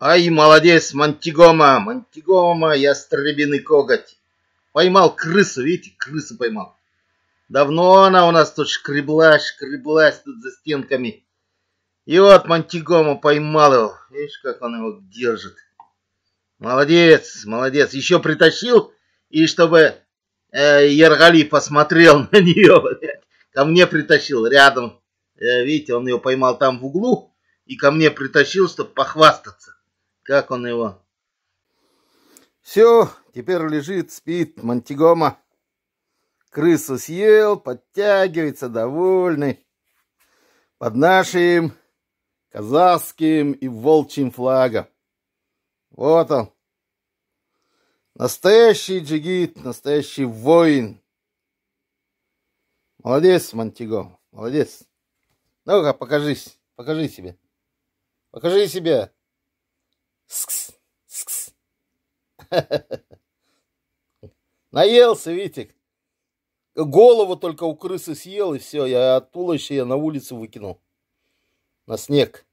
Ай, молодец, Монтигома, Монтигома, ястребиный коготь. Поймал крысу, видите, крысу поймал. Давно она у нас тут шкреблась, шкреблась тут за стенками. И вот Монтигома поймал его. Видишь, как он его держит. Молодец, молодец. Еще притащил, и чтобы э, Яргали посмотрел на нее, ко мне притащил рядом. Э, видите, он ее поймал там в углу и ко мне притащил, чтобы похвастаться. Как он его? Все, теперь лежит, спит Монтигома. Крысу съел, подтягивается, довольный. Под нашим казахским и волчьим флагом. Вот он. Настоящий джигит, настоящий воин. Молодец, Монтиго, молодец. Ну-ка, покажись, покажи себе. Покажи себя. Наелся, Витик. Голову только у крысы съел, и все. Я от туловища я на улицу выкинул. На снег.